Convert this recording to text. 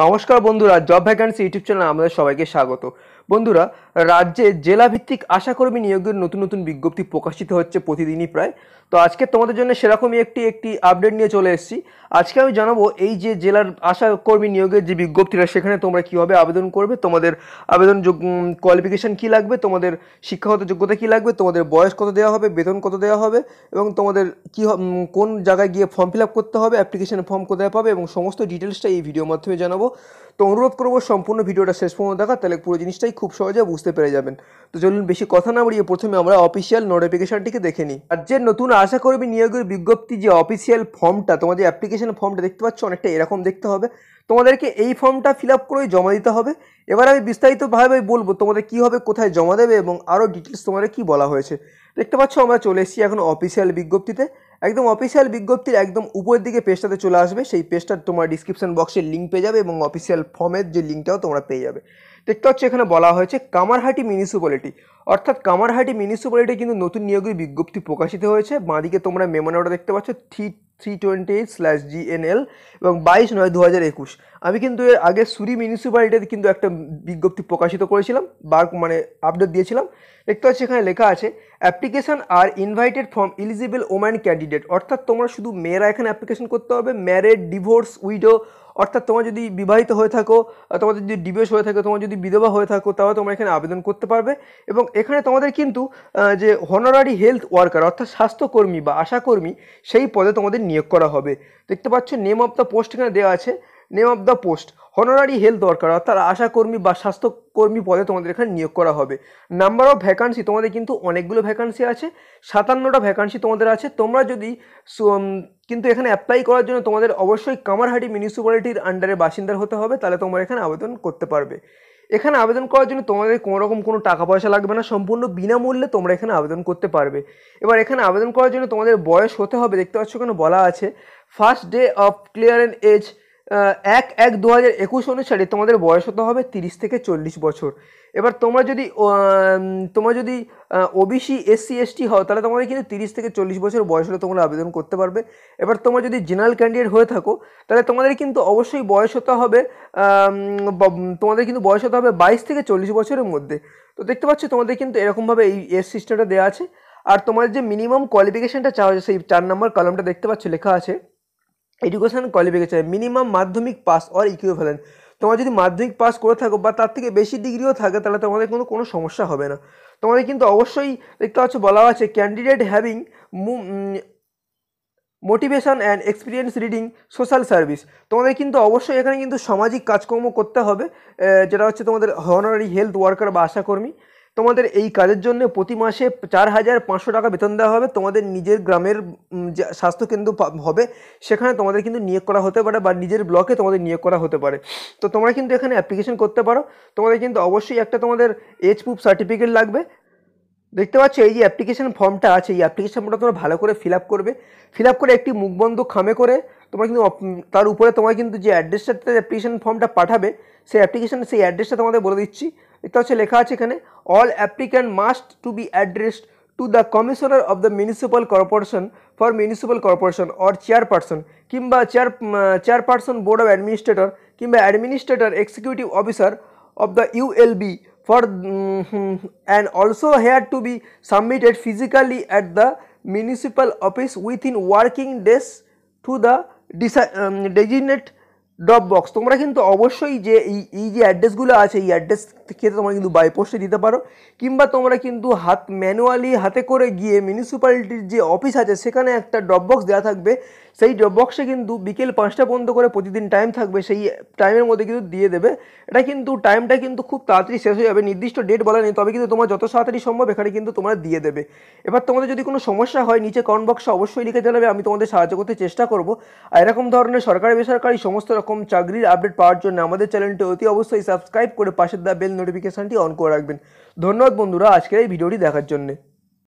নমস্কার বন্ধুরা job vacancy YouTube চ্যানেলে আমাদের সবাইকে স্বাগত বন্ধুরা রাজ্যে জেলাভিত্তিক আশাকর্মী নিয়োগের নতুন নতুন বিজ্ঞপ্তি প্রকাশিত হচ্ছে প্রতিদিনই প্রায় তো আজকে তোমাদের জন্য সেরকমই একটি একটি আপডেট নিয়ে চলে এসেছি আজকে আমি জানাবো এই যে জেলার আশাকর্মী নিয়োগের যে বিজ্ঞপ্তিটা সেখানে তোমরা কীভাবে আবেদন করবে তোমাদের আবেদন কোয়ালিফিকেশান কী লাগবে তোমাদের শিক্ষাগত যোগ্যতা কী লাগবে তোমাদের বয়স কত দেওয়া হবে বেতন কত দেওয়া হবে এবং তোমাদের কী কোন জায়গায় গিয়ে ফর্ম ফিল আপ করতে হবে অ্যাপ্লিকেশানের ফর্ম কোথায় পাবে এবং সমস্ত ডিটেলসটা এই ভিডিওর মাধ্যমে জানাবো তো অনুরোধ করবো সম্পূর্ণ ভিডিওটা শেষ পর্যন্ত দেখা তাহলে পুরো জিনিসটাই খুব সহজে বুঝতে পেরে যাবেন তো চলুন বেশি কথা না বাড়িয়ে প্রথমে আমরা অফিসিয়াল নোটিফিকেশনটিকে দেখে নিই আর যে নতুন আশা করবি নিয়োগের বিজ্ঞপ্তি যে অফিসিয়াল ফর্মটা তোমাদের অ্যাপ্লিকেশন ফর্মটা দেখতে পাচ্ছ অনেকটা এরকম দেখতে হবে তোমাদেরকে এই ফর্মটা ফিল আপ করেই জমা দিতে হবে এবার আমি বিস্তারিতভাবে বলবো তোমাদের কী হবে কোথায় জমা দেবে এবং আরও ডিটেলস তোমাদের কি বলা হয়েছে দেখতে পাচ্ছ আমরা চলে এসেছি এখন অফিসিয়াল বিজ্ঞপ্তিতে একদম অফিসিয়াল বিজ্ঞপ্তির একদম উপরের দিকে পেজটাতে চলে আসবে সেই পেজটার তোমার ডিসক্রিপশন বক্সের লিঙ্ক পেয়ে যাবে এবং অফিসিয়াল ফর্মের যে লিঙ্কটাও তোমরা পেয়ে যাবে দেখতে হচ্ছে এখানে বলা হয়েছে কামারহাটি মিউনিসিপ্যালিটি অর্থাৎ কামারহাটি মিউনিসিপ্যালিটি কিন্তু নতুন নিয়োগের বিজ্ঞপ্তি প্রকাশিত হয়েছে বাঁদিকে তোমরা মেমোনাটা দেখতে পাচ্ছ three three twenty eight slash GNL এবং বাইশ নয় দু হাজার একুশ আমি কিন্তু এর আগে সুরি মিউনিসিপ্যালিটিতে কিন্তু একটা বিজ্ঞপ্তি প্রকাশিত করেছিলাম বার মানে আপডেট দিয়েছিলাম দেখতে পাচ্ছি এখানে লেখা আছে application are invited from eligible woman candidate অর্থাৎ তোমরা শুধু মেয়েরা এখানে অ্যাপ্লিকেশন করতে হবে ম্যারেড ডিভোর্স উইডো অর্থাৎ তোমার যদি বিবাহিত হয়ে থাকো তোমাদের যদি ডিভোর্স হয়ে থাকে তোমার যদি বিধবা হয়ে থাকো তাহলে তোমরা এখানে আবেদন করতে পারবে এবং এখানে তোমাদের কিন্তু যে হনারারি হেলথ ওয়ার্কার অর্থাৎ স্বাস্থ্যকর্মী বা আশাকর্মী সেই পদে তোমাদের নিয়োগ করা হবে দেখতে পাচ্ছ নেম অফ দ্য পোস্ট এখানে দেওয়া আছে name of the post honorary health দরকার অর্থাৎ আশাকর্মী বা স্বাস্থ্যকর্মী পদে তোমাদের এখানে নিয়োগ করা হবে নাম্বার অফ ভ্যাকান্সি তোমাদের কিন্তু অনেকগুলো ভ্যাকান্সি আছে সাতান্নটা ভ্যাকান্সি তোমাদের আছে তোমরা যদি কিন্তু এখানে অ্যাপ্লাই করার জন্য তোমাদের অবশ্যই কামারহাটি মিউনিসিপ্যালিটির আন্ডারে বাসিন্দার হতে হবে তাহলে তোমরা এখানে আবেদন করতে পারবে এখানে আবেদন করার জন্য তোমাদের কোনো রকম কোনো টাকা পয়সা লাগবে না সম্পূর্ণ বিনামূল্যে তোমরা এখানে আবেদন করতে পারবে এবার এখানে আবেদন করার জন্য তোমাদের বয়স হতে হবে দেখতে পাচ্ছ কেন বলা আছে first day of clearance as এক এক দু হাজার একুশ অনুসারে তোমাদের বয়স হতে হবে তিরিশ থেকে চল্লিশ বছর এবার তোমরা যদি তোমরা যদি ওবিসি এসসি এসটি হও তাহলে তোমাদের কিন্তু তিরিশ থেকে চল্লিশ বছর বয়স হলে তোমরা আবেদন করতে পারবে এবার তোমরা যদি জেনারেল ক্যান্ডিডেট হয়ে থাকো তাহলে তোমাদের কিন্তু অবশ্যই বয়স হতে হবে তোমাদের কিন্তু বয়স হতে হবে বাইশ থেকে চল্লিশ বছরের মধ্যে তো দেখতে পাচ্ছ তোমাদের কিন্তু এরকমভাবে এই এস সিস্টেমটা দেওয়া আছে আর তোমাদের যে মিনিমাম কোয়ালিফিকেশানটা চাওয়া হয়েছে সেই চার নম্বর কলমটা দেখতে পাচ্ছ লেখা আছে education qualification minimum Madhyamik pass or equivalent তোমার যদি মাধ্যমিক পাস করে থাকো বা তার থেকে বেশি ডিগ্রিও থাকে তাহলে তোমাদের কোনো কোনো সমস্যা হবে না তোমাদের কিন্তু অবশ্যই দেখতে পাচ্ছ বলা আছে candidate having motivation and experience reading social service তোমাদের কিন্তু অবশ্যই এখানে কিন্তু সামাজিক কাজকর্ম করতে হবে যেটা হচ্ছে তোমাদের হনারি হেলথ ওয়ার্কার বা আশাকর্মী তোমাদের এই কাজের জন্য প্রতি মাসে চার হাজার পাঁচশো টাকা বেতন দেওয়া হবে তোমাদের নিজের গ্রামের যে স্বাস্থ্যকেন্দ্র হবে সেখানে তোমাদের কিন্তু নিয়োগ করা হতে পারে বা নিজের ব্লকে তোমাদের নিয়োগ করা হতে পারে তো তোমরা কিন্তু এখানে অ্যাপ্লিকেশন করতে পারো তোমাদের কিন্তু অবশ্যই একটা তোমাদের এজ প্রুফ সার্টিফিকেট লাগবে দেখতে পাচ্ছ এই যে অ্যাপ্লিকেশন ফর্মটা আছে এই অ্যাপ্লিকেশন ফর্মটা তোমরা ভালো করে ফিল করবে ফিল করে একটি মুখবন্ধ খামে করে তোমার কিন্তু তার উপরে তোমার কিন্তু যে অ্যাড্রেসটাতে অ্যাপ্লিকেশন ফর্মটা পাঠাবে সেই অ্যাপ্লিকেশন সেই অ্যাড্রেসটা তোমাদের বলে দিচ্ছি এটা হচ্ছে লেখা আছে এখানে all applicant must to be addressed to the commissioner of the municipal corporation for municipal corporation or chairperson কিংবা chair chairperson board of administrator কিংবা administrator executive officer of the ULB for and also here to be submitted physically at the municipal office within working days to the designate drop box তোমরা কিন্তু অবশ্যই যে এই এই যে অ্যাড্রেসগুলো আছে এই অ্যাড্রেস ক্ষেত্রে তোমরা কিন্তু বাই পোস্টে দিতে পারো কিংবা তোমরা কিন্তু হাত ম্যানুয়ালি হাতে করে গিয়ে মিউনিসিপ্যালিটির যে অফিস আছে সেখানে একটা ড্রপ বক্স দেওয়া থাকবে সেই জব বক্সে কিন্তু বিকেল পাঁচটা পর্যন্ত করে প্রতিদিন টাইম থাকবে সেই টাইমের মধ্যে কিন্তু দিয়ে দেবে এটা কিন্তু টাইমটা কিন্তু খুব তাড়াতাড়ি শেষ হয়ে যাবে নির্দিষ্ট ডেট বলা নেই তবে কিন্তু তোমার যত তাড়াতাড়ি সম্ভব এখানে কিন্তু তোমরা দিয়ে দেবে এবার তোমাদের যদি কোনো সমস্যা হয় নিচে কমেন্ট বক্সে অবশ্যই লিখে জানাবে আমি তোমাদের সাহায্য করতে চেষ্টা করব আর এরকম ধরনের সরকারি বেসরকারি সমস্ত রকম চাকরির আপডেট পাওয়ার জন্য আমাদের চ্যানেলটি অতি অবশ্যই সাবস্ক্রাইব করে পাশের দা বেল নোটিফিকেশানটি অন করে রাখবেন ধন্যবাদ বন্ধুরা আজকের এই ভিডিওটি দেখার জন্যে